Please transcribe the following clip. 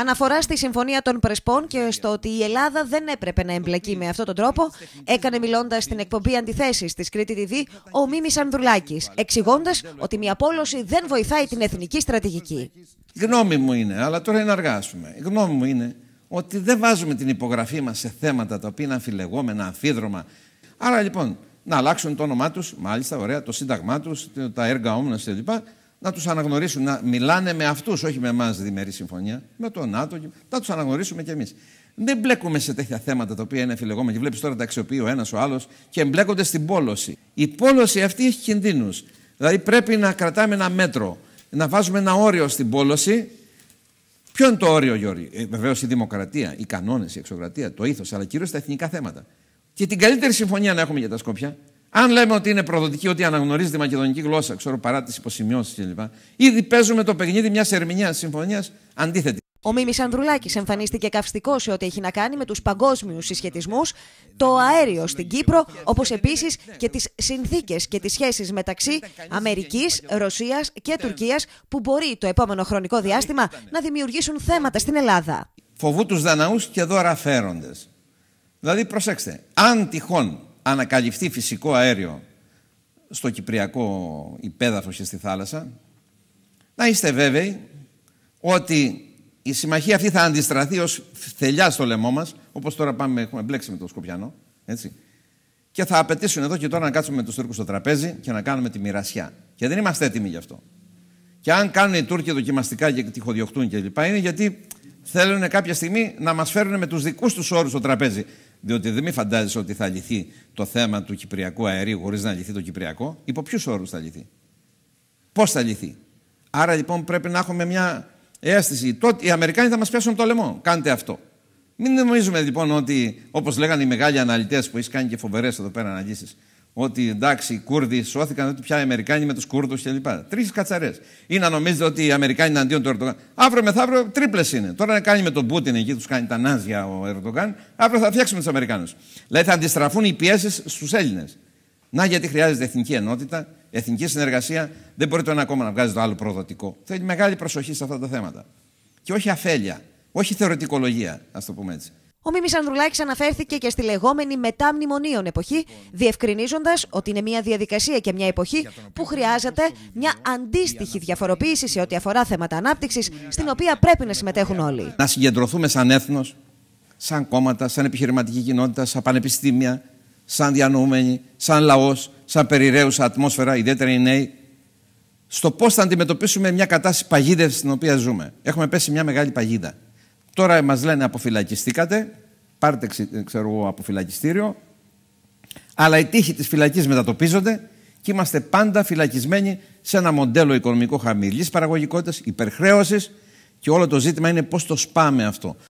Αναφορά στη Συμφωνία των Πρεσπών και στο ότι η Ελλάδα δεν έπρεπε να εμπλακεί με αυτόν τον τρόπο, έκανε μιλώντας στην εκπομπή αντιθέσεις της Κρήτη TV ο Μίμης Ανδρουλάκης, εξηγώντας ότι μια πόλωση δεν βοηθάει την εθνική στρατηγική. Η γνώμη μου είναι, αλλά τώρα είναι αργά, Η γνώμη μου είναι ότι δεν βάζουμε την υπογραφή μας σε θέματα τα οποία είναι αμφιλεγόμενα, αμφίδρομα. Άρα λοιπόν, να αλλάξουν το όνομά τους, μάλιστα, ωραία, το σύνταγμά τους, τα έργα όμω κλπ να τους αναγνωρίσουν, να μιλάνε με αυτούς, όχι με εμάς διμερή συμφωνία, με τον ΝΑΤΟ, να τους αναγνωρίσουμε κι εμείς. Δεν μπλέκουμε σε τέτοια θέματα τα οποία είναι αφιλεγόμενα και βλέπεις τώρα τα αξιοποιεί ο ένας ο άλλος και εμπλέκονται στην πόλωση. Η πόλωση αυτή έχει κινδύνους. Δηλαδή πρέπει να κρατάμε ένα μέτρο, να βάζουμε ένα όριο στην πόλωση. Ποιο είναι το όριο, Γιώργη, ε, βεβαίως η δημοκρατία, οι κανόνες, η εξωκρατία, το ήθος, αλλά κυρίως τα εθνικά θέματα. Και την καλύτερη συμφωνία να έχουμε για τα Σκόπια αν λέμε ότι είναι προδοτική, ότι αναγνωρίζει τη μακεδονική γλώσσα, ξέρω παρά τις υποσημειώσεις κλπ. Ήδη παίζουμε το παιχνίδι μιας ερμηνείας συμφωνίας αντίθετη. Ο Μίμης Ανδρουλάκης εμφανίστηκε καυστικός σε ό,τι έχει να κάνει με τους παγκόσμιους συσχετισμούς, το αέριο στην Κύπρο, όπως επίσης και τις συνθήκες και τις σχέσεις μεταξύ Αμερικής, Ρωσίας και Τουρκίας, που μπορεί το επόμενο χρονικό διάστημα να δημιουργήσουν θέματα στην Ελλάδα. Φοβού τους Δαναούς και δώρα Δηλαδή, προσέξτε, αν τυχόν ανακαλυφθεί φυσικό αέριο στο κυπριακό υπέδαφος και στη θάλασσα, να είστε βέβαιοι ότι η συμμαχία αυτή θα αντιστραθεί ως θελιά στο λαιμό μας, όπως τώρα πάμε, έχουμε μπλέξει με το Σκοπιανό, έτσι. Και θα απαιτήσουν εδώ και τώρα να κάτσουμε με τους Τούρκους στο τραπέζι και να κάνουμε τη μοιρασιά. Και δεν είμαστε έτοιμοι γι' αυτό. Και αν κάνουν οι Τούρκοι δοκιμαστικά και τυχοδιοχτούν κλπ. είναι γιατί θέλουν κάποια στιγμή να μας φέρουν με τους δικούς τους όρους στο τραπέζι διότι δεν με φαντάζεσαι ότι θα λυθεί το θέμα του κυπριακού αερίου χωρίς να λυθεί το κυπριακό. Υπό ποιους όρους θα λυθεί. Πώς θα λυθεί. Άρα λοιπόν πρέπει να έχουμε μια αίσθηση. Τότε οι Αμερικάνοι θα μας πιάσουν το λαιμό. Κάντε αυτό. Μην νομίζουμε λοιπόν ότι, όπως λέγανε οι μεγάλοι αναλυτές που έχεις κάνει και φοβερές εδώ πέρα αναλύσεις, ότι εντάξει οι Κούρδοι σώθηκαν, ότι πια οι Αμερικάνοι με τους Κούρδους κλπ. Τρεις κατσαρές. Ή να νομίζετε ότι οι Αμερικάνοι είναι αντίον του Ερντογάν. Αύριο μεθαύριο τρίπλες είναι. Τώρα να κάνει με τον Πούτιν εκεί, τους κάνει τα νάζια ο Ερντογάν. Αύριο θα φτιάξουμε τους Αμερικάνους. Δηλαδή θα αντιστραφούν οι πιέσεις στους Έλληνες. Να γιατί χρειάζεται εθνική ενότητα, εθνική συνεργασία. Δεν μπορεί το ένα κόμμα να βγάζει το άλλο προδοτικό. Θέλει μεγάλη προσοχή σε αυτά τα θέματα. Και όχι αφέλεια, όχι θεωρητικολογία, ας το πούμε έτσι. Ο Μίμης Ανδρουλάκης αναφέρθηκε και στη λεγόμενη μετάμνημονίων εποχή, διευκρινίζοντας ότι είναι μια διαδικασία και μια εποχή που χρειάζεται μια αντίστοιχη διαφοροποίηση σε ό,τι αφορά θέματα ανάπτυξης, στην οποία πρέπει να συμμετέχουν όλοι. Να συγκεντρωθούμε σαν έθνος, σαν κόμματα, σαν επιχειρηματική κοινότητα, σαν πανεπιστήμια, σαν διανοούμενοι, σαν λαός, σαν περιραίουσα ατμόσφαιρα, ιδιαίτερα οι νέοι, στο πώς θα αντιμετωπίσουμε μια κατάσταση παγίδευσης στην οποία ζούμε. Έχουμε πέσει μια μεγάλη παγίδα. Τώρα μας λένε αποφυλακιστήκατε, πάρτε ξέρω εγώ αποφυλακιστήριο, αλλά οι τύχοι της φυλακής μετατοπίζονται και είμαστε πάντα φυλακισμένοι σε ένα μοντέλο οικονομικό χαμηλής παραγωγικότητας, υπερχρέωσης και όλο το ζήτημα είναι πώς το σπάμε αυτό.